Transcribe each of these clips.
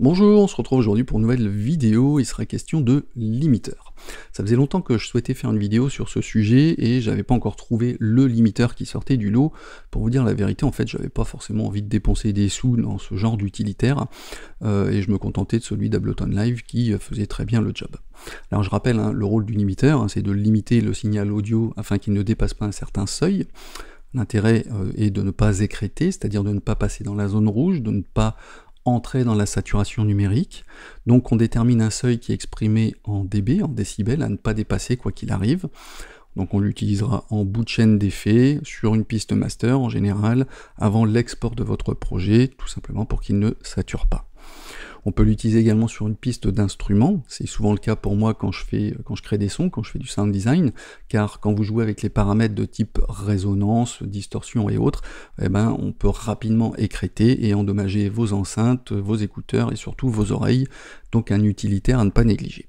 Bonjour, on se retrouve aujourd'hui pour une nouvelle vidéo, il sera question de limiteur. Ça faisait longtemps que je souhaitais faire une vidéo sur ce sujet et j'avais pas encore trouvé le limiteur qui sortait du lot. Pour vous dire la vérité, en fait, j'avais pas forcément envie de dépenser des sous dans ce genre d'utilitaire euh, et je me contentais de celui d'Ableton Live qui faisait très bien le job. Alors je rappelle, hein, le rôle du limiteur, hein, c'est de limiter le signal audio afin qu'il ne dépasse pas un certain seuil. L'intérêt est euh, de ne pas écréter, c'est-à-dire de ne pas passer dans la zone rouge, de ne pas entrer dans la saturation numérique. Donc on détermine un seuil qui est exprimé en dB, en décibels, à ne pas dépasser quoi qu'il arrive. Donc on l'utilisera en bout de chaîne d'effet, sur une piste master en général, avant l'export de votre projet, tout simplement pour qu'il ne sature pas. On peut l'utiliser également sur une piste d'instruments, C'est souvent le cas pour moi quand je, fais, quand je crée des sons, quand je fais du sound design, car quand vous jouez avec les paramètres de type résonance, distorsion et autres, eh ben, on peut rapidement écréter et endommager vos enceintes, vos écouteurs et surtout vos oreilles. Donc un utilitaire à ne pas négliger.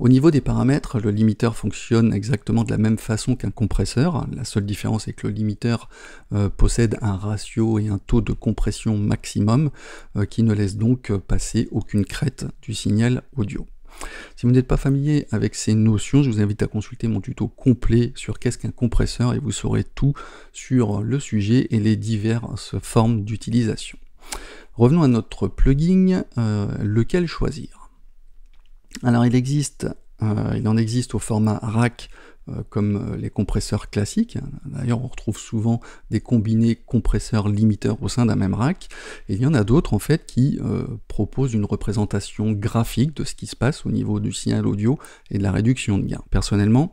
Au niveau des paramètres, le limiteur fonctionne exactement de la même façon qu'un compresseur. La seule différence est que le limiteur euh, possède un ratio et un taux de compression maximum euh, qui ne laisse donc passer aucune crête du signal audio. Si vous n'êtes pas familier avec ces notions, je vous invite à consulter mon tuto complet sur qu'est-ce qu'un compresseur et vous saurez tout sur le sujet et les diverses formes d'utilisation. Revenons à notre plugin, euh, lequel choisir alors il existe, euh, il en existe au format rack euh, comme euh, les compresseurs classiques. D'ailleurs, on retrouve souvent des combinés compresseurs limiteurs au sein d'un même rack. Et il y en a d'autres en fait qui proposent une représentation graphique de ce qui se passe au niveau du signal audio et de la réduction de gain. Personnellement,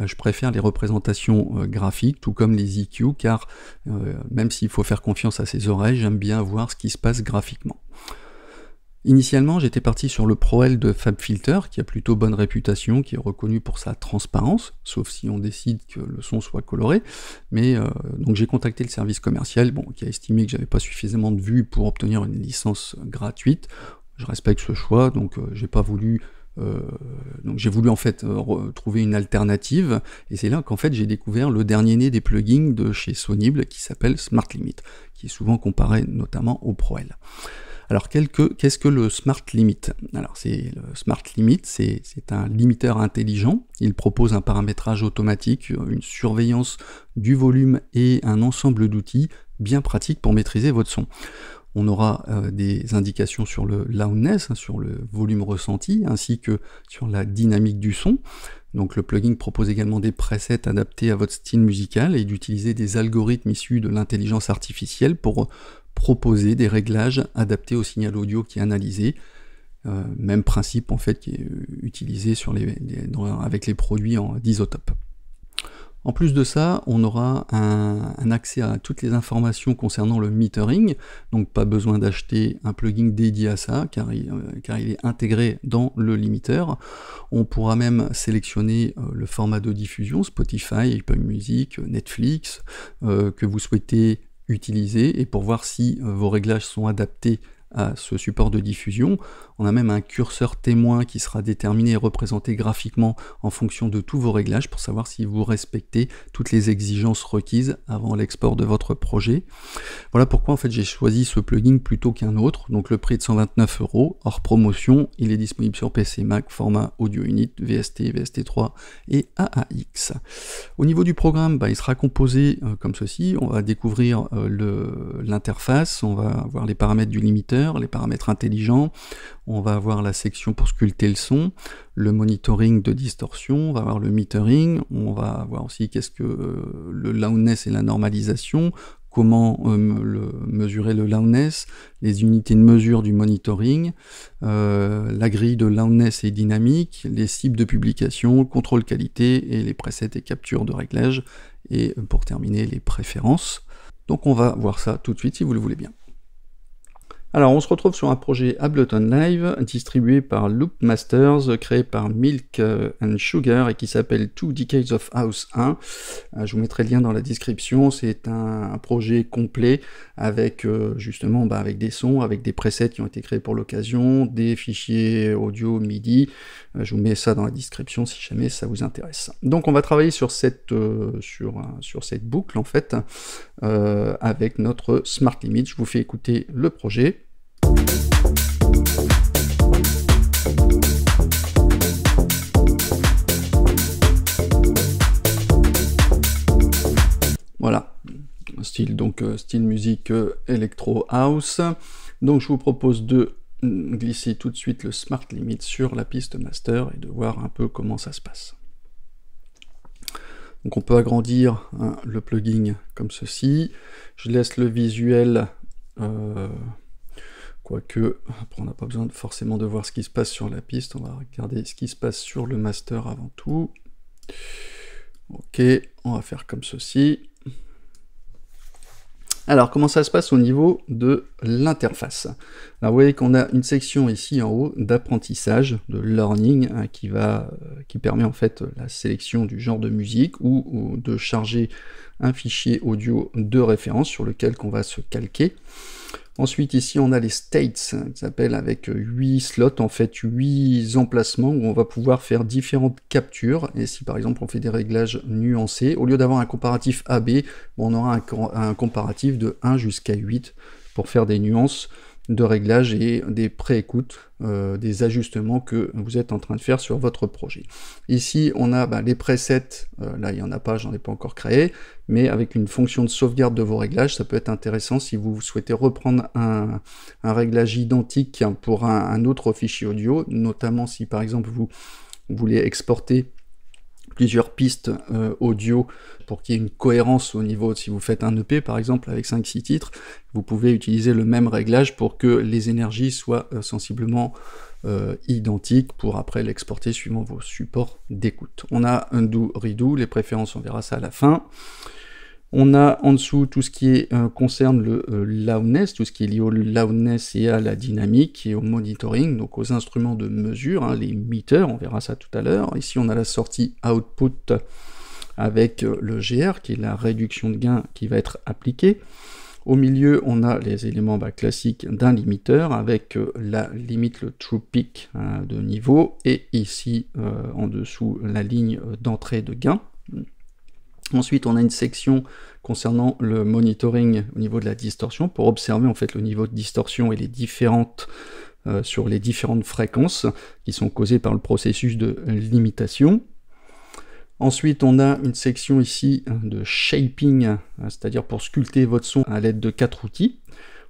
je préfère les représentations graphiques, tout comme les EQ, car même s'il faut faire confiance à ses oreilles, j'aime bien voir ce qui se passe graphiquement. Initialement, j'étais parti sur le ProL de FabFilter, qui a plutôt bonne réputation, qui est reconnu pour sa transparence, sauf si on décide que le son soit coloré. Mais euh, donc j'ai contacté le service commercial, bon, qui a estimé que j'avais pas suffisamment de vues pour obtenir une licence euh, gratuite. Je respecte ce choix, donc euh, j'ai pas voulu donc j'ai voulu en fait trouver une alternative et c'est là qu'en fait j'ai découvert le dernier né des plugins de chez Sonible qui s'appelle Smart Limit qui est souvent comparé notamment au ProL. Alors, qu'est-ce que le Smart Limit Alors, c'est le Smart Limit, c'est un limiteur intelligent. Il propose un paramétrage automatique, une surveillance du volume et un ensemble d'outils bien pratiques pour maîtriser votre son. On aura euh, des indications sur le loudness, hein, sur le volume ressenti, ainsi que sur la dynamique du son. Donc le plugin propose également des presets adaptés à votre style musical et d'utiliser des algorithmes issus de l'intelligence artificielle pour proposer des réglages adaptés au signal audio qui est analysé. Euh, même principe en fait qui est euh, utilisé sur les, avec les produits en d'isotope. En plus de ça, on aura un, accès à toutes les informations concernant le metering, donc pas besoin d'acheter un plugin dédié à ça, car il, euh, car il, est intégré dans le limiteur. On pourra même sélectionner le format de diffusion, Spotify, Apple Music, Netflix, que vous souhaitez utiliser et pour voir si euh, vos réglages sont adaptés à ce support de diffusion, on a même un curseur témoin qui sera déterminé et représenté graphiquement en fonction de tous vos réglages pour savoir si vous respectez toutes les exigences requises avant l'export de votre projet. Voilà pourquoi en fait j'ai choisi ce plugin plutôt qu'un autre. Donc le prix est de 129 euros hors promotion. Il est disponible sur PC, Mac, format audio unit, VST, VST3 et AAX. Au niveau du programme, bah, il sera composé euh, comme ceci. On va découvrir euh, l'interface, on va voir les paramètres du limiteur, les paramètres intelligents, on va avoir la section pour sculpter le son, le monitoring de distorsion, on va avoir le metering, on va voir aussi qu'est-ce que euh, le loudness et la normalisation, comment euh, mesurer le loudness, les unités de mesure du monitoring, euh, la grille de loudness et dynamique, les cibles de publication, contrôle qualité et les presets et captures de réglage, et pour terminer les préférences. Donc on va voir ça tout de suite si vous le voulez bien. Alors, on se retrouve sur un projet Ableton Live, distribué par Loop Masters, créé par Milk euh, and Sugar et qui s'appelle Two Decades of House 1. Euh, je vous mettrai le lien dans la description. C'est un projet complet avec euh, justement bah, avec des sons, avec des presets qui ont été créés pour l'occasion, des fichiers audio MIDI. Je vous mets ça dans la description si jamais ça vous intéresse. Donc, on va travailler sur cette, sur, sur cette boucle en fait avec notre Smart Limit. Je vous fais écouter le projet. donc euh, style musique euh, Electro House. Donc je vous propose de glisser tout de suite le Smart Limit sur la piste master et de voir un peu comment ça se passe. Donc on peut agrandir hein, le plugin comme ceci. Je laisse le visuel, euh, quoique on n'a pas besoin de, forcément de voir ce qui se passe sur la piste. On va regarder ce qui se passe sur le master avant tout. Ok, on va faire comme ceci. Alors, comment ça se passe au niveau de l'interface Alors, vous voyez qu'on a une section ici en haut d'apprentissage, de learning, hein, qui, va, euh, qui permet en fait la sélection du genre de musique ou, ou de charger un fichier audio de référence sur lequel on va se calquer. Ensuite, ici, on a les states, hein, qui s'appellent avec 8 slots, en fait 8 emplacements où on va pouvoir faire différentes captures. Et si par exemple on fait des réglages nuancés, au lieu d'avoir un comparatif AB, on aura un, un comparatif de 1 jusqu'à 8 pour faire des nuances de réglages et des pré écoutes euh, des ajustements que vous êtes en train de faire sur votre projet. Ici, on a bah, les presets, euh, là il n'y en a pas, j'en ai pas encore créé, mais avec une fonction de sauvegarde de vos réglages, ça peut être intéressant si vous souhaitez reprendre un, réglage identique pour un, un, autre fichier audio, notamment si par exemple vous voulez exporter plusieurs pistes euh, audio pour qu'il y ait une cohérence au niveau, si vous faites un EP par exemple avec 5-6 titres, vous pouvez utiliser le même réglage pour que les énergies soient euh, sensiblement euh, identiques pour après l'exporter suivant vos supports d'écoute. On a undo, redo, les préférences on verra ça à la fin. On a en dessous tout ce qui est, euh, concerne le euh, loudness, tout ce qui est lié au loudness et à la dynamique et au monitoring, donc aux instruments de mesure, hein, les meters, on verra ça tout à l'heure. Ici, on a la sortie output avec euh, le GR, qui est la réduction de gain qui va être appliquée. Au milieu, on a les éléments bah, classiques d'un limiteur avec la limite, le true peak hein, de niveau, et ici en dessous la ligne d'entrée de gain. Ensuite, on a une section concernant le monitoring au niveau de la distorsion pour observer en fait le niveau de distorsion et les différentes euh, sur les différentes fréquences qui sont causées par le processus de limitation. Ensuite, on a une section ici hein, de shaping, hein, c'est-à-dire pour sculpter votre son à l'aide de quatre outils.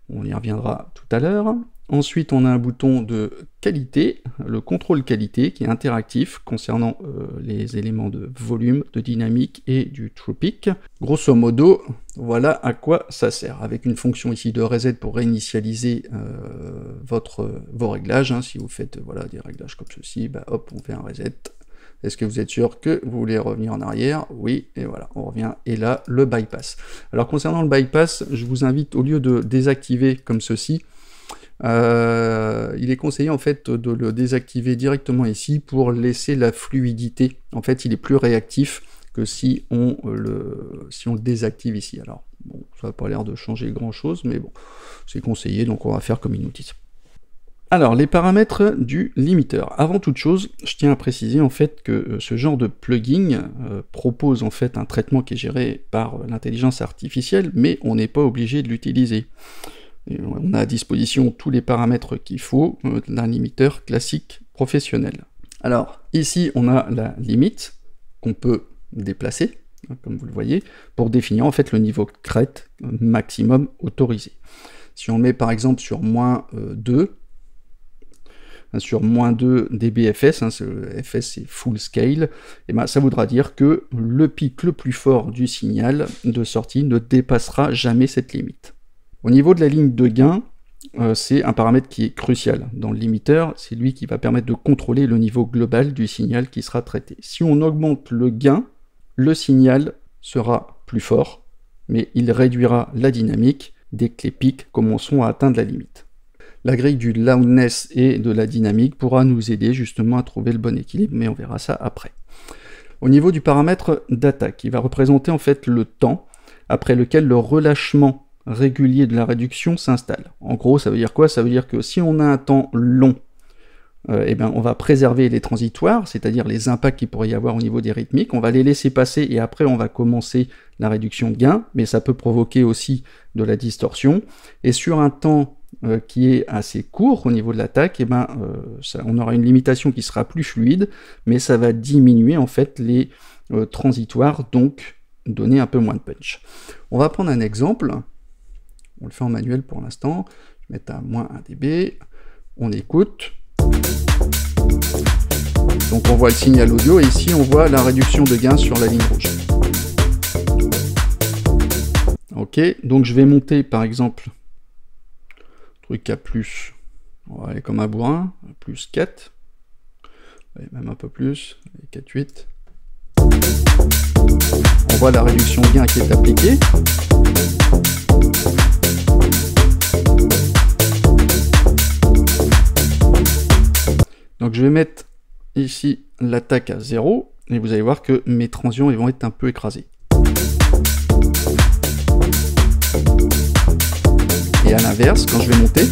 On y reviendra tout à l'heure. Ensuite, on a un bouton de qualité, le contrôle qualité, qui est interactif concernant euh, les éléments de volume, de dynamique et du true peak. Grosso modo, voilà à quoi ça sert. Avec une fonction ici de reset pour réinitialiser euh, votre, vos réglages. Hein. Si vous faites voilà, des réglages comme ceci, bah, hop, on fait un reset. Est-ce que vous êtes sûr que vous voulez revenir en arrière Oui, et voilà, on revient. Et là, le bypass. Alors concernant le bypass, je vous invite, au lieu de désactiver comme ceci, euh, il est conseillé en fait de le désactiver directement ici pour laisser la fluidité. En fait, il est plus réactif que si on euh, le, si on désactive ici. Alors, bon, ça n'a pas l'air de changer grand-chose, mais bon, c'est conseillé, donc on va faire comme une nous Alors, les paramètres du limiteur. Avant toute chose, je tiens à préciser en fait que euh, ce genre de plugin propose en fait un traitement qui est géré par l'intelligence artificielle, mais on n'est pas obligé de l'utiliser on a à disposition tous les paramètres qu'il faut euh, d'un limiteur classique professionnel. Alors ici on a la limite qu'on peut déplacer, hein, comme vous le voyez, pour définir en fait le niveau de crête euh, maximum autorisé. Si on met par exemple sur moins 2, euh, hein, sur moins 2 dBFS, hein, FS c'est full scale, et eh ben, ça voudra dire que le pic le plus fort du signal de sortie ne dépassera jamais cette limite. Au niveau de la ligne de gain, euh, c'est un paramètre qui est crucial. Dans le limiteur, c'est lui qui va permettre de contrôler le niveau global du signal qui sera traité. Si on augmente le gain, le signal sera plus fort, mais il réduira la dynamique dès que les pics commenceront à atteindre la limite. La grille du loudness et de la dynamique pourra nous aider justement à trouver le bon équilibre, mais on verra ça après. Au niveau du paramètre d'attaque, qui va représenter en fait le temps après lequel le relâchement régulier de la réduction s'installe. En gros, ça veut dire quoi Ça veut dire que si on a un temps long, euh, eh ben, on va préserver les transitoires, c'est-à-dire les impacts qu'il pourrait y avoir au niveau des rythmiques, on va les laisser passer et après on va commencer la réduction de gain, mais ça peut provoquer aussi de la distorsion. Et sur un temps euh, qui est assez court au niveau de l'attaque, eh ben, euh, on aura une limitation qui sera plus fluide, mais ça va diminuer en fait les transitoires, donc donner un peu moins de punch. On va prendre un exemple. On le fait en manuel pour l'instant. Je vais à moins 1 dB. On écoute. Donc on voit le signal audio et ici on voit la réduction de gain sur la ligne rouge. Ok, donc je vais monter par exemple truc à plus. On va aller comme un bourrin, plus 4. même un peu plus, 4, 8 on voit la réduction gain qui est appliquée. Donc je vais mettre ici l'attaque à 0 et vous allez voir que mes transients vont être un peu écrasés. Et à l'inverse, quand je vais monter,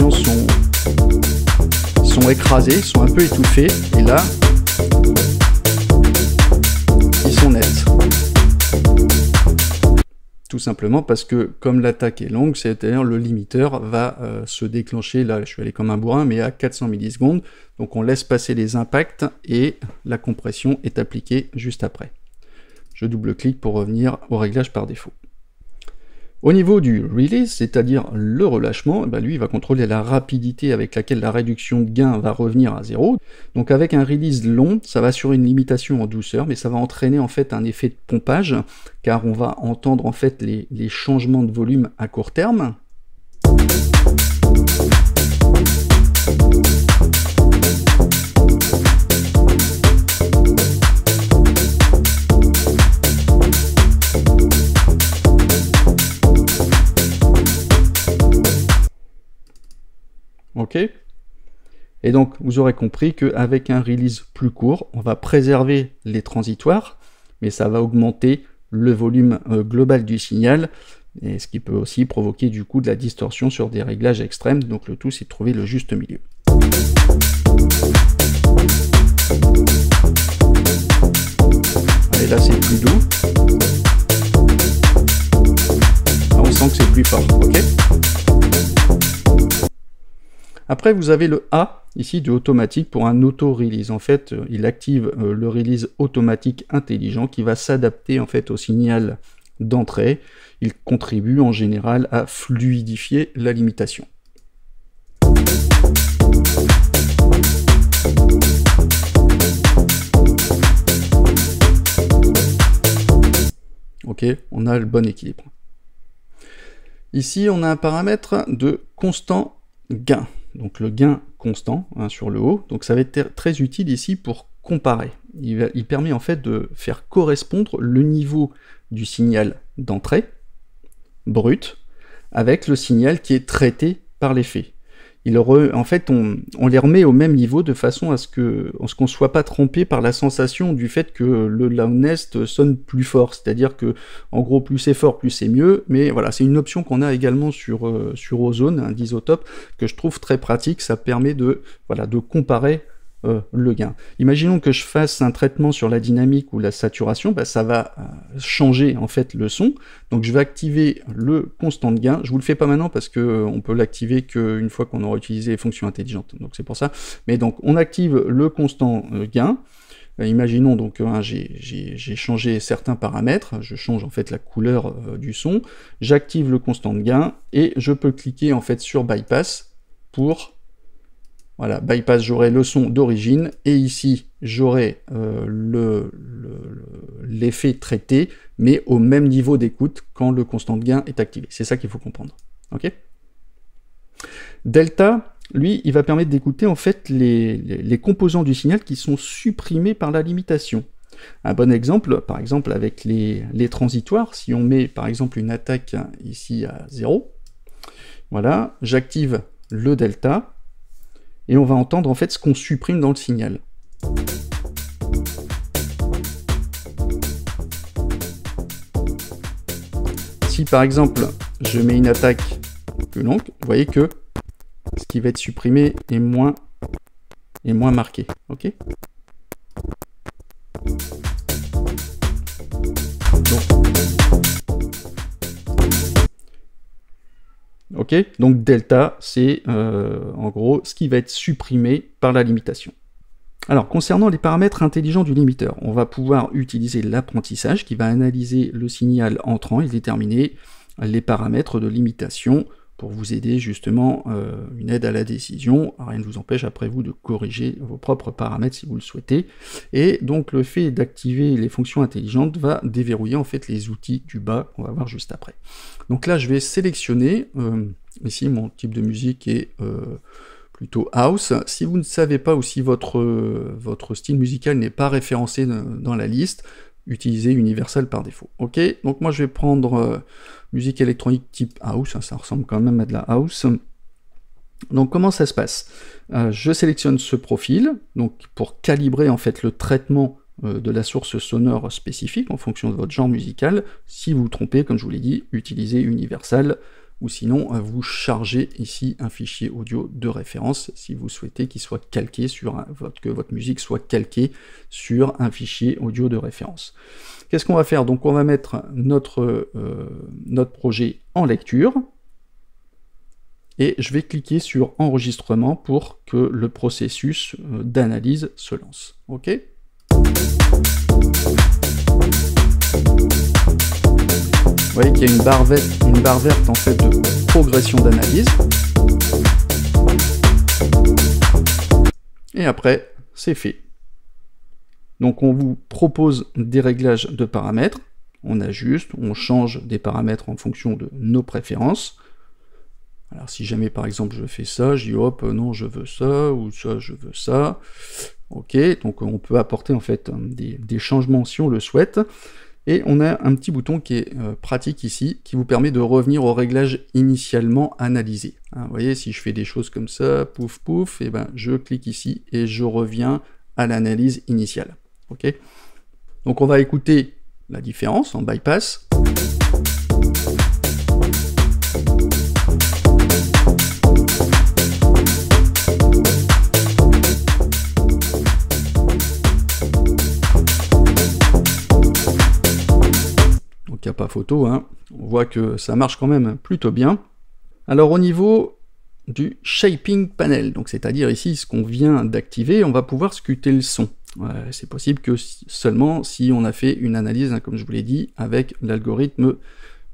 sont, sont écrasés, sont un peu étouffés, et là, ils sont nets. Tout simplement parce que comme l'attaque est longue, c'est-à-dire le limiteur va euh, se déclencher, là je suis allé comme un bourrin, mais à 400 millisecondes, donc on laisse passer les impacts et la compression est appliquée juste après. Je double-clique pour revenir au réglage par défaut. Au niveau du release, c'est-à-dire le relâchement, eh ben, lui il va contrôler la rapidité avec laquelle la réduction de gain va revenir à zéro. Donc avec un release long, ça va assurer une limitation en douceur, mais ça va entraîner en fait un effet de pompage, car on va entendre en fait les, les changements de volume à court terme. OK Et donc, vous aurez compris qu'avec un release plus court, on va préserver les transitoires, mais ça va augmenter le volume euh, global du signal, et ce qui peut aussi provoquer du coup de la distorsion sur des réglages extrêmes. Donc, le tout, c'est de trouver le juste milieu. Allez, là, c'est plus doux. on sent que c'est plus fort, ok après, vous avez le A ici du automatique pour un auto-release. En fait, euh, il active euh, le release automatique intelligent qui va s'adapter en fait au signal d'entrée. Il contribue en général à fluidifier la limitation. Ok, on a le bon équilibre. Ici, on a un paramètre de constant gain donc le gain constant hein, sur le haut. Donc ça va être très utile ici pour comparer. il permet en fait de faire correspondre le niveau du signal d'entrée brut avec le signal qui est traité par l'effet il en fait, on, les remet au même niveau de façon à ce que, ne soit pas trompé par la sensation du fait que le loudness sonne plus fort. C'est-à-dire que, en gros, plus c'est fort, plus c'est mieux. Mais voilà, c'est une option qu'on a également sur, euh, sur Ozone, un isotope, que je trouve très pratique. Ça permet de, voilà, de comparer euh, le gain. Imaginons que je fasse un traitement sur la dynamique ou la saturation, bah, ça va euh, changer en fait le son. Donc je vais activer le constant de gain. Je vous le fais pas maintenant parce que euh, on peut l'activer qu'une fois qu'on aura utilisé les fonctions intelligentes. Donc c'est pour ça. Mais donc on active le constant gain. Imaginons donc hein, j'ai changé certains paramètres, je change en fait la couleur du son, j'active le constant de gain et je peux cliquer en fait sur bypass pour voilà, bypass, j'aurai le son d'origine. Et ici, j'aurai euh, l'effet traité, mais au même niveau d'écoute quand le constant de gain est activé. C'est ça qu'il faut comprendre. OK Delta, lui, il va permettre d'écouter en fait les, composants du signal qui sont supprimés par la limitation. Un bon exemple, par exemple avec les, transitoires, si on met par exemple une attaque ici à 0, voilà, j'active le delta, et on va entendre en fait ce qu'on supprime dans le signal. Si par exemple je mets une attaque plus longue, vous voyez que ce qui va être supprimé est moins, est moins marqué. ok Donc delta, c'est euh, en gros ce qui va être supprimé par la limitation. Alors, concernant les paramètres intelligents du limiteur, on va pouvoir utiliser l'apprentissage qui va analyser le signal entrant et déterminer les paramètres de limitation vous aider justement euh, une aide à la décision. Rien ne vous empêche après vous de corriger vos propres paramètres si vous le souhaitez. Et donc le fait d'activer les fonctions intelligentes va déverrouiller en fait les outils du bas qu'on va voir juste après. Donc là je vais sélectionner euh, ici mon type de musique est euh, plutôt house. Si vous ne savez pas ou si votre, votre style musical n'est pas référencé dans la liste, utiliser Universal par défaut. Ok, donc moi je vais prendre euh, musique électronique type house, hein, ça ressemble quand même à de la house. Donc comment ça se passe euh, Je sélectionne ce profil, donc pour calibrer en fait le traitement euh, de la source sonore spécifique en fonction de votre genre musical. Si vous vous trompez, comme je vous l'ai dit, utilisez Universal ou sinon euh, vous charger ici un fichier audio de référence si vous souhaitez qu'il soit calqué sur un, votre, que votre musique soit calquée sur un fichier audio de référence. Qu'est-ce qu'on va faire Donc on va mettre notre, euh, notre projet en lecture et je vais cliquer sur enregistrement pour que le processus euh, d'analyse se lance. OK vous voyez qu'il y a une barre, verte, une barre en fait de progression d'analyse. Et après, c'est fait. Donc on vous propose des réglages de paramètres, on ajuste, on change des paramètres en fonction de nos préférences. Alors si jamais par exemple je fais ça, je dis hop non je veux ça, ou ça je veux ça. Ok, donc on peut apporter en fait des changements si on le souhaite. Et on a un petit bouton qui est euh, pratique ici, qui vous permet de revenir au réglage initialement analysé. Hein, vous voyez, si je fais des choses comme ça, pouf pouf, et eh ben je clique ici et je reviens à l'analyse initiale. Ok Donc on va écouter la différence en bypass. photo, hein. on voit que ça marche quand même plutôt bien. Alors au niveau du shaping panel, donc c'est-à-dire ici ce qu'on vient d'activer, on va pouvoir scuter le son. c'est possible que seulement si on a fait une analyse, hein, comme je vous l'ai dit, avec l'algorithme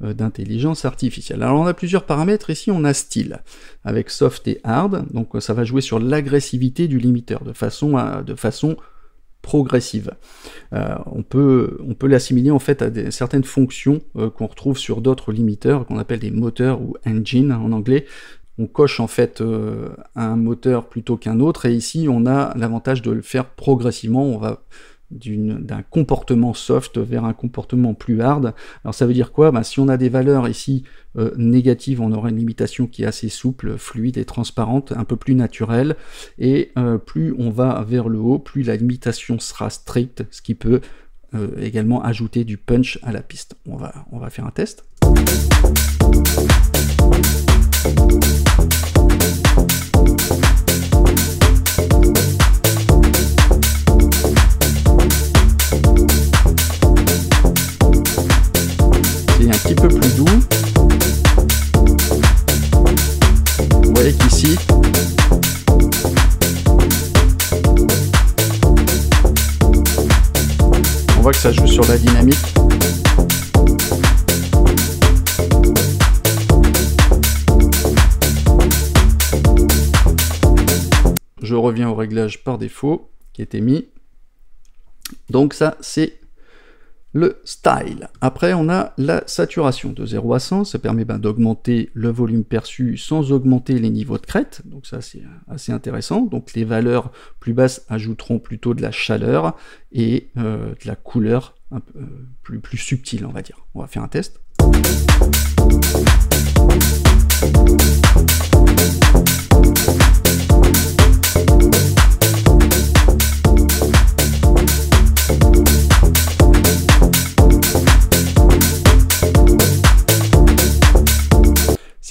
euh, d'intelligence artificielle. Alors on a plusieurs paramètres, ici on a style, avec soft et hard, donc euh, ça va jouer sur l'agressivité du limiteur, de façon, à, de façon progressive. Euh, on peut, on peut l'assimiler en fait à certaines fonctions euh, qu'on retrouve sur d'autres limiteurs qu'on appelle des moteurs ou engines hein, en anglais. On coche en fait euh, un moteur plutôt qu'un autre et ici on a l'avantage de le faire progressivement. On va d'un comportement soft vers un comportement plus hard. Alors ça veut dire quoi bah, Si on a des valeurs ici euh, négatives, on aura une limitation qui est assez souple, fluide et transparente, un peu plus naturelle. Et euh, plus on va vers le haut, plus la limitation sera stricte, ce qui peut euh, également ajouter du punch à la piste. On va, on va faire un test. peu plus doux. Vous voyez qu'ici, on voit que ça joue sur la dynamique. Je reviens au réglage par défaut qui était mis. Donc ça, c'est le style. Après, on a la saturation. De 0 à 100, ça permet ben, d'augmenter le volume perçu sans augmenter les niveaux de crête. Donc ça, c'est assez intéressant. Donc les valeurs plus basses ajouteront plutôt de la chaleur et euh, de la couleur un peu euh, plus, plus subtile, on va dire. On va faire un test.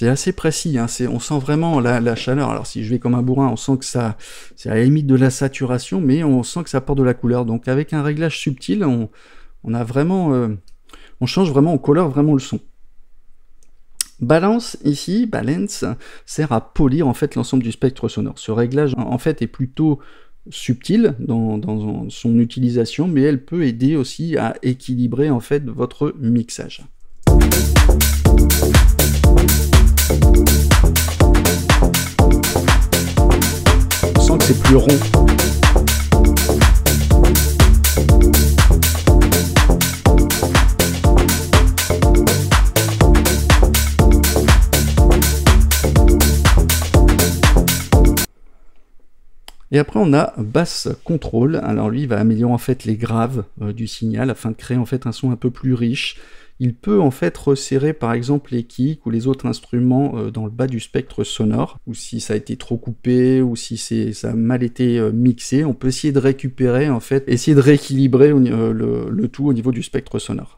C'est assez précis, hein, on sent vraiment la, chaleur. Alors si je vais comme un bourrin, on sent que ça, c'est à la limite de la saturation, mais on sent que ça porte de la couleur. Donc avec un réglage subtil, on, on a vraiment, euh, on change vraiment, on couleur vraiment le son. Balance ici, balance, sert à polir en fait l'ensemble du spectre sonore. Ce réglage en fait est plutôt subtil dans, dans, son utilisation, mais elle peut aider aussi à équilibrer en fait votre mixage. On sent que c'est plus rond. Et après, on a Bass Control Alors lui, il va améliorer en fait les graves euh, du signal afin de créer en fait un son un peu plus riche il peut en fait resserrer par exemple les kicks ou les autres instruments euh, dans le bas du spectre sonore, ou si ça a été trop coupé, ou si ça a mal été euh, mixé, on peut essayer de récupérer en fait, essayer de rééquilibrer euh, le, le tout au niveau du spectre sonore.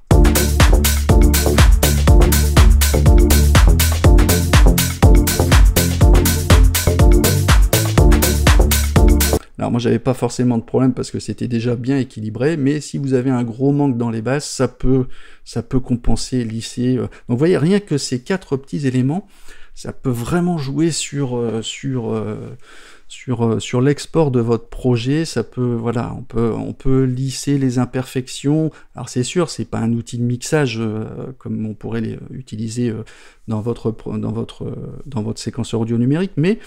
Moi, moi j'avais pas forcément de problème parce que c'était déjà bien équilibré, mais si vous avez un gros manque dans les basses, ça peut, ça peut compenser, lisser. Euh. Donc vous voyez, rien que ces quatre petits éléments, ça peut vraiment jouer sur, euh, sur, euh, sur, sur l'export de votre projet. Ça peut, voilà, on peut, on peut lisser les imperfections. Alors c'est sûr, c'est pas un outil de mixage comme on pourrait l'utiliser dans votre, dans votre, dans votre séquence audio numérique, mais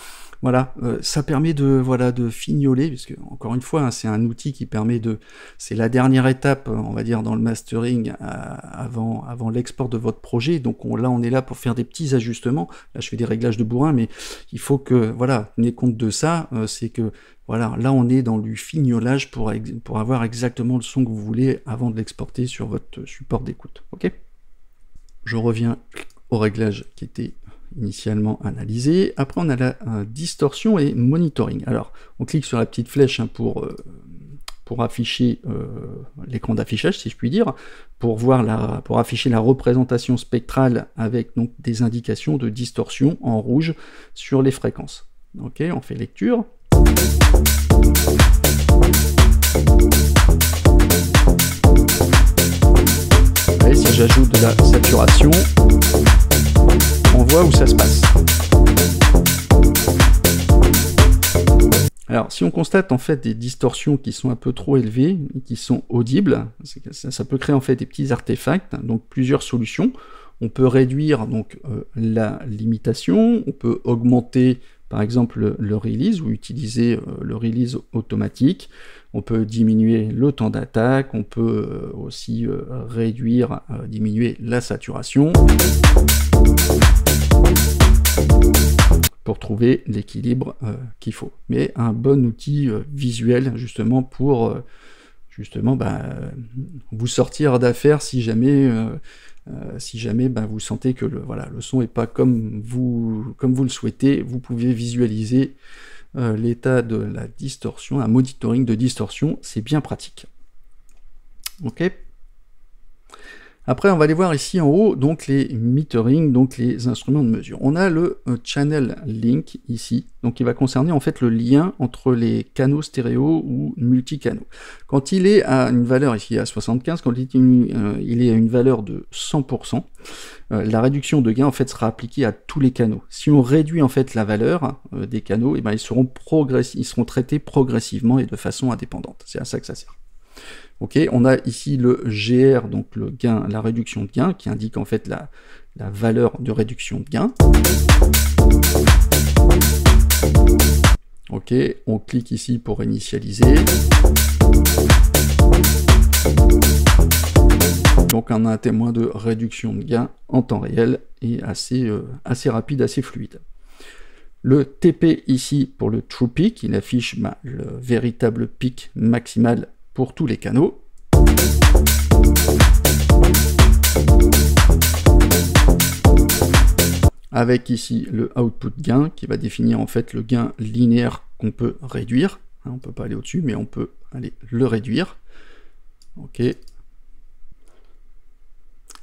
voilà, euh, ça permet de voilà de fignoler, puisque encore une fois, hein, c'est un outil qui permet de, c'est la dernière étape, euh, on va dire, dans le mastering euh, avant avant l'export de votre projet. Donc on, là, on est là pour faire des petits ajustements. Là, je fais des réglages de bourrin, mais il faut que voilà, tenez compte de ça. c'est que voilà, là on est dans le fignolage pour, pour avoir exactement le son que vous voulez avant de l'exporter sur votre support d'écoute. Ok Je reviens au réglage qui était initialement analysé. Après, on a la euh, distorsion et monitoring. Alors, on clique sur la petite flèche hein, pour, euh, pour afficher euh, l'écran d'affichage, si je puis dire, pour, voir la, pour afficher la représentation spectrale avec donc, des indications de distorsion en rouge sur les fréquences. Ok, on fait lecture. si j'ajoute de la saturation, voit où ça se passe. Alors, si on constate en fait des distorsions qui sont un peu trop élevées, qui sont audibles, ça, peut créer en fait des petits artefacts. Donc, plusieurs solutions. On peut réduire donc euh, la limitation, on peut augmenter par exemple le, release ou utiliser euh, le release automatique. On peut diminuer le temps d'attaque, on peut euh, aussi réduire, diminuer la saturation pour trouver l'équilibre euh, qu'il faut. Mais un bon outil euh, visuel justement pour euh, justement bah, vous sortir d'affaires si jamais si jamais bah, vous sentez que le voilà le son est pas comme vous comme vous le souhaitez, vous pouvez visualiser l'état de la distorsion, un monitoring de distorsion, c'est bien pratique. Ok. Après, on va aller voir ici en haut, donc les metering, donc les instruments de mesure. On a le euh, channel link ici, donc il va concerner en fait le lien entre les canaux stéréo ou multicanaux. Quand il est à une valeur ici à 75, quand euh, il est à une valeur de 100%, euh, la réduction de gain en fait sera appliquée à tous les canaux. Si on réduit en fait la valeur des canaux, eh ben, ils, seront ils seront traités progressivement et de façon indépendante. C'est à ça que ça sert. Ok, on a ici le GR, donc le gain, la réduction de gain, qui indique en fait la, la valeur de réduction de gain. Ok, on clique ici pour initialiser. Donc on a un témoin de réduction de gain en temps réel et assez, euh, assez rapide, assez fluide. Le TP ici pour le true peak, il affiche le véritable pic maximal pour tous les canaux. Avec ici le output gain qui va définir en fait le gain linéaire qu'on peut réduire. Hein, on peut pas aller au-dessus, mais on peut aller le réduire. Ok.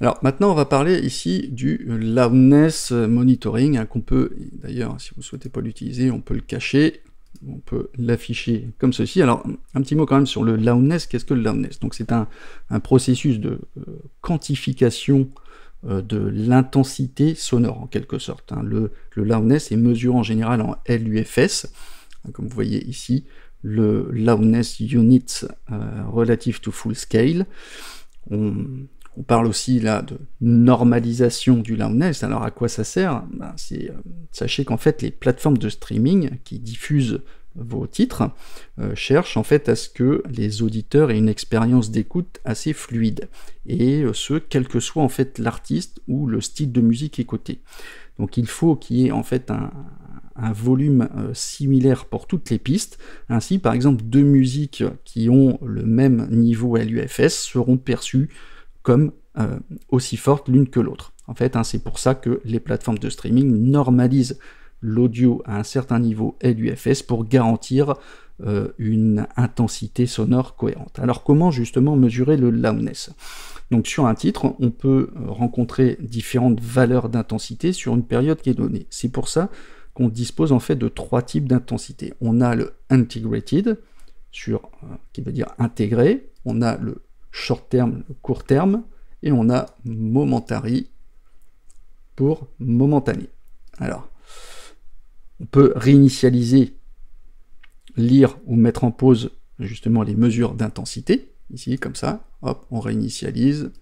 Alors maintenant, on va parler ici du loudness monitoring hein, qu'on peut, d'ailleurs, si vous souhaitez pas l'utiliser, on peut le cacher on peut l'afficher comme ceci. Alors, un petit mot quand même sur le loudness. Qu'est-ce que le loudness Donc, c'est un, processus de euh, quantification euh, de l'intensité sonore, en quelque sorte. Hein. Le, loudness est mesuré en général en LUFS. Comme vous voyez ici, le loudness unit euh, relative to full scale on parle aussi là de normalisation du loudness. Alors à quoi ça sert ben, euh, Sachez qu'en fait les plateformes de streaming qui diffusent vos titres euh, cherchent en fait à ce que les auditeurs aient une expérience d'écoute assez fluide. Et euh, ce, quel que soit en fait l'artiste ou le style de musique écouté. Donc il faut qu'il y ait en fait un, volume similaire pour toutes les pistes. Ainsi, par exemple, deux musiques qui ont le même niveau l'UFS seront perçues comme euh, aussi fortes l'une que l'autre. En fait, hein, c'est pour ça que les plateformes de streaming normalisent l'audio à un certain niveau LUFS pour garantir euh, une intensité sonore cohérente. Alors comment justement mesurer le loudness Donc sur un titre, on peut rencontrer différentes valeurs d'intensité sur une période qui est donnée. C'est pour ça qu'on dispose en fait de trois types d'intensité. On a le integrated, sur, euh, qui veut dire intégré, on a le short term, court terme, et on a momentary pour momentané. Alors, on peut réinitialiser, lire ou mettre en pause justement les mesures d'intensité. Ici, comme ça, hop, on réinitialise,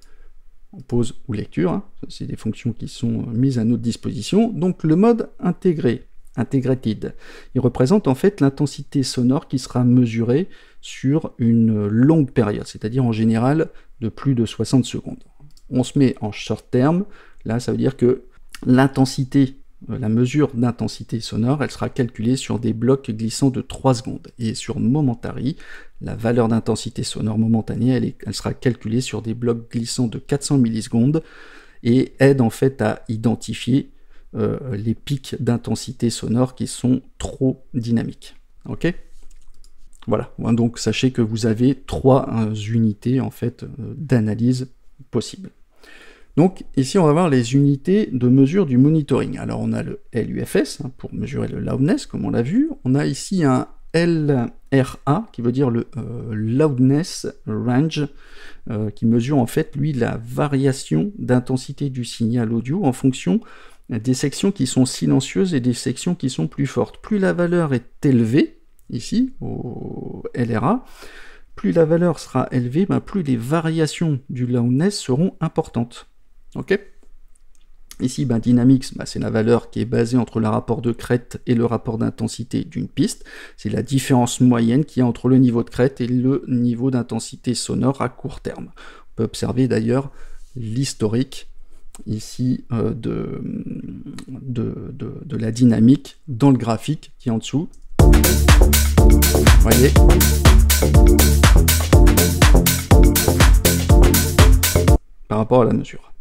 on pause ou lecture. Hein. C'est des fonctions qui sont mises à notre disposition. Donc le mode intégré, Integrated. Il représente en fait l'intensité sonore qui sera mesurée sur une longue période, c'est-à-dire en général de plus de 60 secondes. On se met en short term, là ça veut dire que l'intensité, euh, la mesure d'intensité sonore, elle sera calculée sur des blocs glissants de 3 secondes. Et sur momentary, la valeur d'intensité sonore momentanée, elle, elle sera calculée sur des blocs glissants de 400 millisecondes et aide en fait à identifier euh, les pics d'intensité sonore qui sont trop dynamiques. Ok Voilà. Donc sachez que vous avez trois euh, unités en fait euh, d'analyse possible. Donc ici on va voir les unités de mesure du monitoring. Alors on a le LUFS hein, pour mesurer le loudness comme on l'a vu. On a ici un LRA, qui veut dire le loudness range, qui mesure en fait lui la variation d'intensité du signal audio en fonction des sections qui sont silencieuses et des sections qui sont plus fortes. Plus la valeur est élevée, ici, au LRA, plus la valeur sera élevée, ben, plus les variations du loudness seront importantes. Ok Ici, ben, Dynamics, ben, c'est la valeur qui est basée entre le rapport de crête et le rapport d'intensité d'une piste. C'est la différence moyenne qu'il y a entre le niveau de crête et le niveau d'intensité sonore à court terme. On peut observer d'ailleurs l'historique ici euh, de, de, de, la dynamique dans le graphique qui est en dessous. Vous voyez Par rapport à la mesure.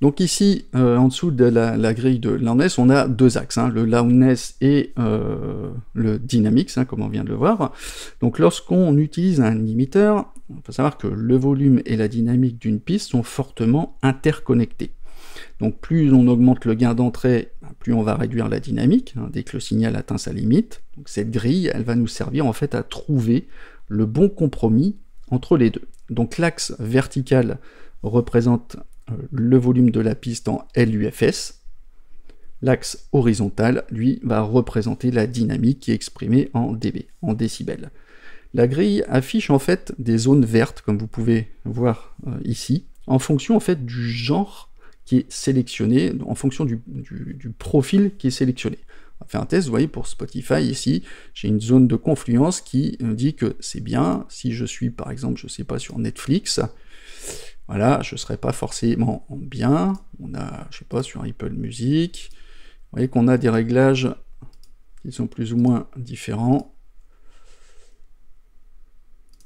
Donc ici, euh, en dessous de la, grille de Loudness, on a deux axes, hein, le Loudness et euh, le Dynamics, hein, comme on vient de le voir. Donc lorsqu'on utilise un limiteur, il faut savoir que le volume et la dynamique d'une piste sont fortement interconnectés. Donc plus on augmente le gain d'entrée, ben, plus on va réduire la dynamique, hein, dès que le signal atteint sa limite. Donc cette grille, elle va nous servir en fait à trouver le bon compromis entre les deux. Donc l'axe vertical représente euh, le volume de la piste en LUFS. L'axe horizontal, lui, va représenter la dynamique qui est exprimée en dB, en décibels. La grille affiche en fait des zones vertes, comme vous pouvez voir euh, ici, en fonction en fait du genre qui est sélectionné, en fonction du, profil qui est sélectionné. On va faire un test, vous voyez, pour Spotify ici, j'ai une zone de confluence qui euh, dit que c'est bien. Si je suis par exemple, je ne sais pas, sur Netflix, voilà, je ne serai pas forcément bien. On a, je sais pas, sur Apple Music, vous voyez qu'on a des réglages qui sont plus ou moins différents.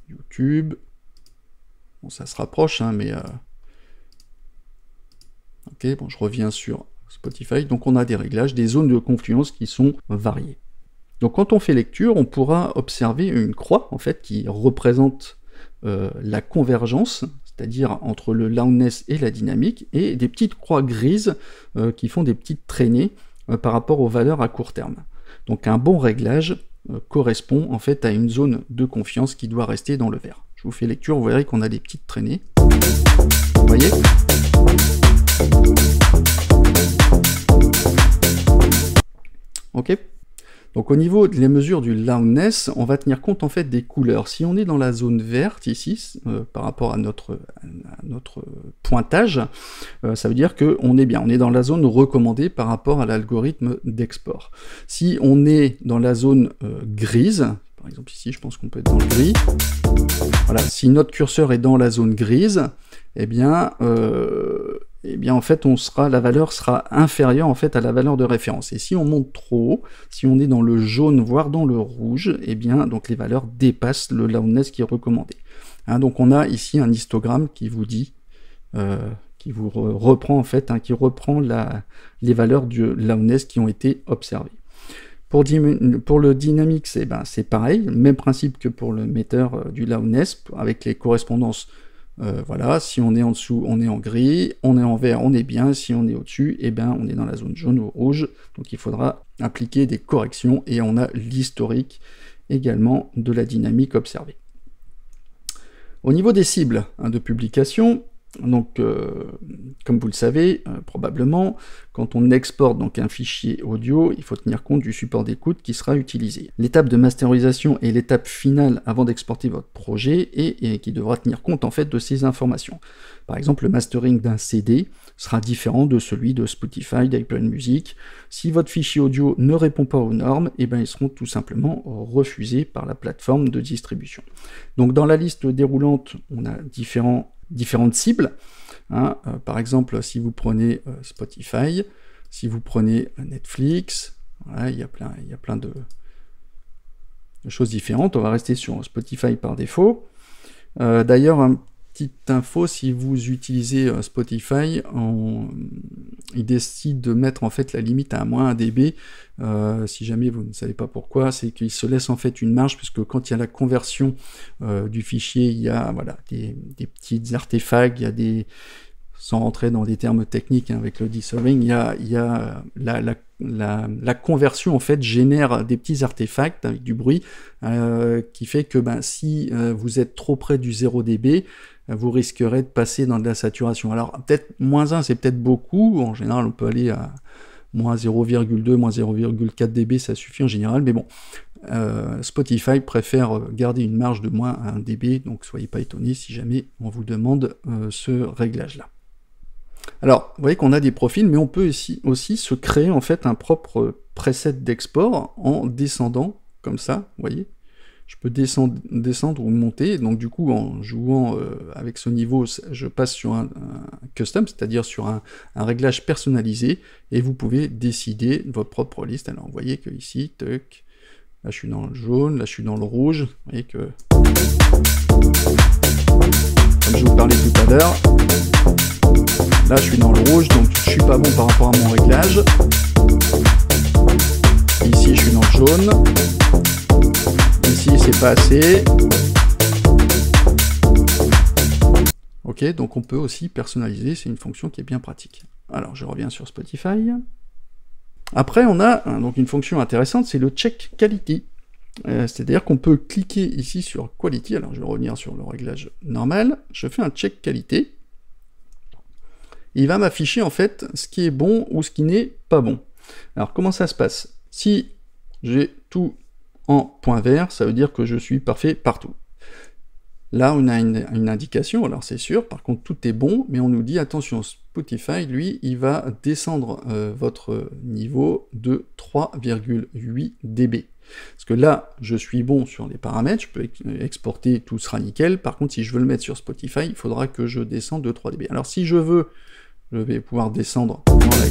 YouTube, bon, ça se rapproche, hein, mais... Euh, ok, bon, je reviens sur Spotify. Donc on a des réglages, des zones de confluence qui sont variées. Donc quand on fait lecture, on pourra observer une croix en fait qui représente euh, la convergence c'est-à-dire entre le loudness et la dynamique, et des petites croix grises euh, qui font des petites traînées euh, par rapport aux valeurs à court terme. Donc un bon réglage euh, correspond en fait à une zone de confiance qui doit rester dans le vert. Je vous fais lecture, vous verrez qu'on a des petites traînées. Vous voyez Ok donc au niveau des mesures du loudness, on va tenir compte en fait des couleurs. Si on est dans la zone verte ici, euh, par rapport à notre, pointage, euh, ça veut dire qu'on est bien, on est dans la zone recommandée par rapport à l'algorithme d'export. Si on est dans la zone euh, grise, par exemple ici je pense qu'on peut être dans le gris, voilà, si notre curseur est dans la zone grise, eh bien eh bien en fait on sera la valeur sera inférieure en fait à la valeur de référence. Et si on monte trop haut, si on est dans le jaune voire dans le rouge, eh bien donc les valeurs dépassent le loudness qui est recommandé. Hein, donc on a ici un histogramme qui vous dit euh, qui vous reprend en fait, hein, qui reprend la, les valeurs du loudness qui ont été observées. Pour, pour le dynamique eh c'est ben, c'est pareil, même principe que pour le metteur euh, du loudness, avec les correspondances euh, voilà, si on est en dessous, on est en gris, on est en vert, on est bien, si on est au-dessus, eh bien, on est dans la zone jaune ou rouge, donc il faudra appliquer des corrections, et on a l'historique également de la dynamique observée. Au niveau des cibles hein, de publication, donc, euh, comme vous le savez, euh, probablement, quand on exporte donc un fichier audio, il faut tenir compte du support d'écoute qui sera utilisé. L'étape de masterisation est l'étape finale avant d'exporter votre projet et, qui devra tenir compte en fait de ces informations. Par exemple, le mastering d'un CD sera différent de celui de Spotify, d'Apple Music. Si votre fichier audio ne répond pas aux normes, et eh ben, ils seront tout simplement refusés par la plateforme de distribution. Donc, dans la liste déroulante, on a différents différentes cibles. Hein, euh, par exemple, si vous prenez euh, Spotify, si vous prenez euh, Netflix, il y a plein, il y a plein de, choses différentes. On va rester sur Spotify par défaut. D'ailleurs, petite info, si vous utilisez euh, Spotify, on, il décide de mettre en fait la limite à moins 1 dB. si jamais vous ne savez pas pourquoi, c'est qu'il se laisse en fait une marge, puisque quand il y a la conversion euh, du fichier, il y a voilà, des, des petits artefacts, il y a des, sans rentrer dans des termes techniques hein, avec le dissolving, il y la, conversion en fait génère des petits artefacts avec du bruit euh, qui fait que ben, si euh, vous êtes trop près du 0 dB, euh, vous risquerez de passer dans de la saturation. Alors peut-être moins 1, c'est peut-être beaucoup. En général, on peut aller à moins 0,2, moins 0,4 dB, ça suffit en général. Mais bon, Spotify préfère garder une marge de moins 1 dB, donc soyez pas étonnés si jamais on vous demande ce réglage-là. Alors, vous voyez qu'on a des profils, mais on peut aussi, aussi se créer en fait un propre preset d'export en descendant comme ça, vous voyez. Je peux descendre, ou monter, donc du coup en jouant euh, avec ce niveau, je passe sur un, custom, c'est-à-dire sur un, réglage personnalisé, et vous pouvez décider votre propre liste. Alors vous voyez que ici, là je suis dans le jaune, là je suis dans le rouge, vous voyez que... Comme je vous parlais tout à l'heure, Là, je suis dans le rouge, donc je suis pas bon par rapport à mon réglage. Ici, je suis dans le jaune. Ici, c'est pas assez. Ok, donc on peut aussi personnaliser, c'est une fonction qui est bien pratique. Alors, je reviens sur Spotify. Après, on a hein, donc une fonction intéressante, c'est le check quality. Euh, c'est-à-dire qu'on peut cliquer ici sur quality. Alors, je vais revenir sur le réglage normal. Je fais un check qualité il va m'afficher en fait ce qui est bon ou ce qui n'est pas bon. Alors comment ça se passe Si j'ai tout en point vert, ça veut dire que je suis parfait partout. Là, on a une, indication, alors c'est sûr, par contre tout est bon, mais on nous dit attention, Spotify, lui, il va descendre euh, votre niveau de 3,8 dB. Parce que là, je suis bon sur les paramètres, je peux exporter, tout sera nickel. Par contre, si je veux le mettre sur Spotify, il faudra que je descende de 3 dB. Alors si je veux je vais pouvoir descendre dans la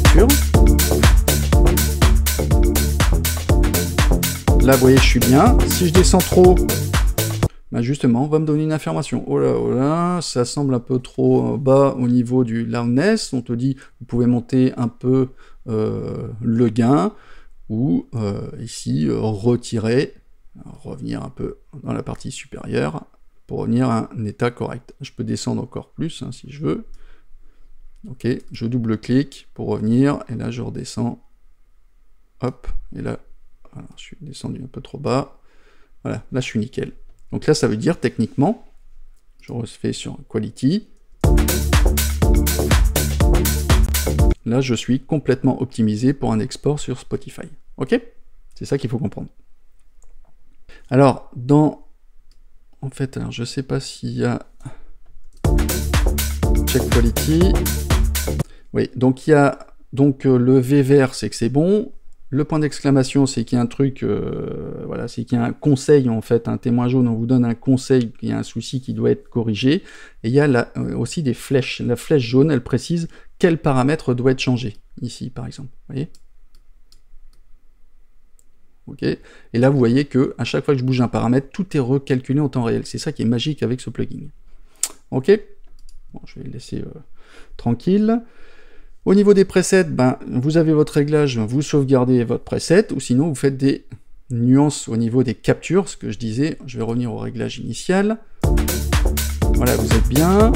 Là, vous voyez, je suis bien. Si je descends trop, bah, justement, on va me donner une affirmation. Oh là, oh là, ça semble un peu trop euh, bas au niveau du loudness. On te dit, vous pouvez monter un peu euh, le gain ou euh, ici retirer, revenir un peu dans la partie supérieure pour revenir à un état correct. Je peux descendre encore plus hein, si je veux. Ok, je double-clique pour revenir, et là je redescends. Hop, et là, je suis descendu un peu trop bas. Voilà, là je suis nickel. Donc là, ça veut dire techniquement, je refais sur Quality. Là, je suis complètement optimisé pour un export sur Spotify. Ok C'est ça qu'il faut comprendre. Alors, dans... En fait, alors, je ne sais pas s'il y a... Check Quality. Oui, donc il y a donc euh, le V vert, c'est que c'est bon. Le point d'exclamation, c'est qu'il y a un truc, euh, voilà, c'est qu'il y a un conseil en fait, un témoin jaune, on vous donne un conseil, il y a un souci qui doit être corrigé. Et il y a euh, aussi des flèches. La flèche jaune, elle précise quel paramètre doit être changé, ici par exemple. Vous voyez ok Et là, vous voyez que à chaque fois que je bouge un paramètre, tout est recalculé en temps réel. C'est ça qui est magique avec ce plugin. Ok bon, Je vais le laisser tranquille. Au niveau des presets, ben, vous avez votre réglage, vous sauvegardez votre preset, ou sinon vous faites des nuances au niveau des captures, ce que je disais, je vais revenir au réglage initial. Voilà, vous êtes bien.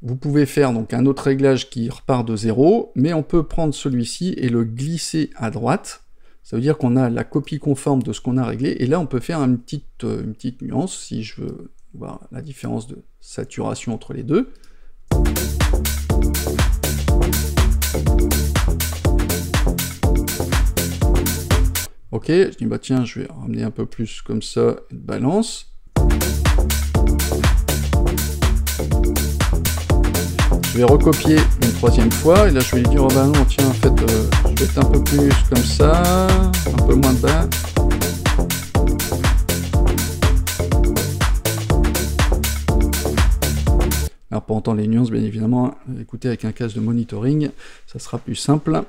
Vous pouvez faire donc un autre réglage qui repart de zéro, mais on peut prendre celui-ci et le glisser à droite. Ça veut dire qu'on a la copie conforme de ce qu'on a réglé, et là on peut faire une petite, euh, une petite nuance, si je veux voir la différence de saturation entre les deux. Ok, je dis bah tiens, je vais ramener un peu plus comme ça, une balance. Je vais recopier une troisième fois, et là je vais lui dire, oh, bah tiens, en fait, euh, je vais être un peu plus comme ça, un peu moins de bas. Alors pour entendre les nuances, bien évidemment, écoutez avec un casque de monitoring, ça sera plus simple.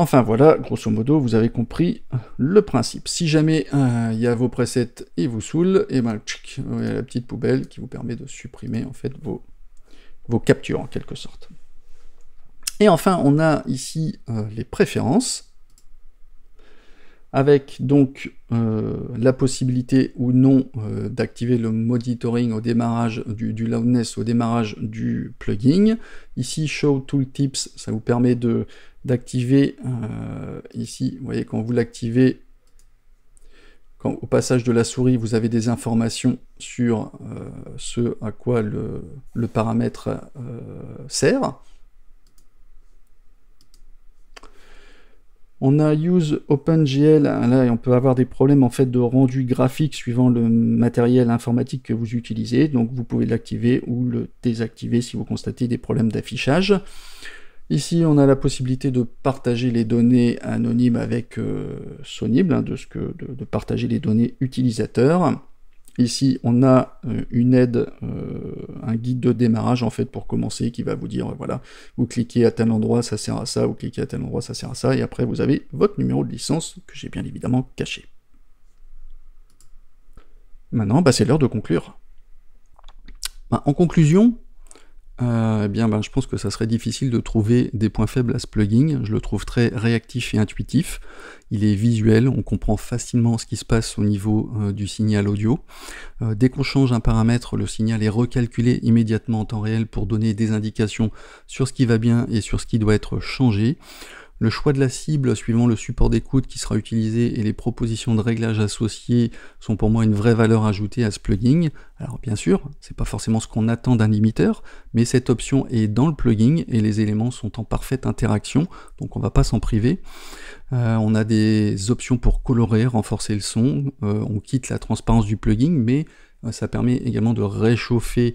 Enfin voilà, grosso modo, vous avez compris le principe. Si jamais euh, il y a vos presets et vous saoulent, et eh ben il y a la petite poubelle qui vous permet de supprimer en fait vos, captures en quelque sorte. Et enfin, on a ici euh, les préférences avec donc euh, la possibilité ou non euh, d'activer le monitoring au démarrage du, loudness, au démarrage du plugin. Ici, Show Tooltips, ça vous permet d'activer euh, ici, vous voyez quand vous l'activez, au passage de la souris, vous avez des informations sur ce à quoi le, le paramètre sert. On a use OpenGL, hein, là on peut avoir des problèmes en fait de rendu graphique suivant le matériel informatique que vous utilisez, donc vous pouvez l'activer ou le désactiver si vous constatez des problèmes d'affichage. Ici on a la possibilité de partager les données anonymes avec euh, Sonible, hein, de partager les données utilisateurs. Ici, on a euh, une aide, euh, un guide de démarrage en fait pour commencer qui va vous dire voilà, vous cliquez à tel endroit, ça sert à ça, vous cliquez à tel endroit, ça sert à ça, et après vous avez votre numéro de licence que j'ai bien évidemment caché. Maintenant, bah, c'est l'heure de conclure. Bah, en conclusion, euh, eh bien, ben, je pense que ça serait difficile de trouver des points faibles à ce plugin. Je le trouve très réactif et intuitif. Il est visuel, on comprend facilement ce qui se passe au niveau euh, du signal audio. Euh, dès qu'on change un paramètre, le signal est recalculé immédiatement en temps réel pour donner des indications sur ce qui va bien et sur ce qui doit être changé. Le choix de la cible suivant le support d'écoute qui sera utilisé et les propositions de réglage associées sont pour moi une vraie valeur ajoutée à ce plugin. Alors bien sûr, c'est pas forcément ce qu'on attend d'un limiteur, mais cette option est dans le plugin et les éléments sont en parfaite interaction, donc on va pas s'en priver. Euh, on a des options pour colorer, renforcer le son, euh, on quitte la transparence du plugin, mais euh, ça permet également de réchauffer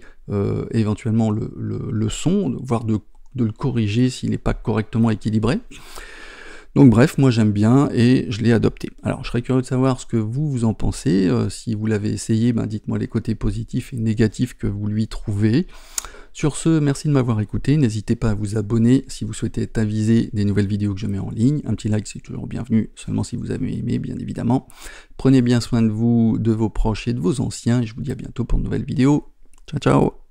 éventuellement le, le son, voire de de le corriger s'il n'est pas correctement équilibré. Donc bref, moi j'aime bien et je l'ai adopté. Alors je serais curieux de savoir ce que vous vous en pensez. Euh, si vous l'avez essayé, ben, dites-moi les côtés positifs et négatifs que vous lui trouvez. Sur ce, merci de m'avoir écouté. N'hésitez pas à vous abonner si vous souhaitez être avisé des nouvelles vidéos que je mets en ligne. Un petit like, c'est toujours bienvenu, seulement si vous avez aimé, bien évidemment. Prenez bien soin de vous, de vos proches et de vos anciens. Et je vous dis à bientôt pour de nouvelles vidéos. Ciao, ciao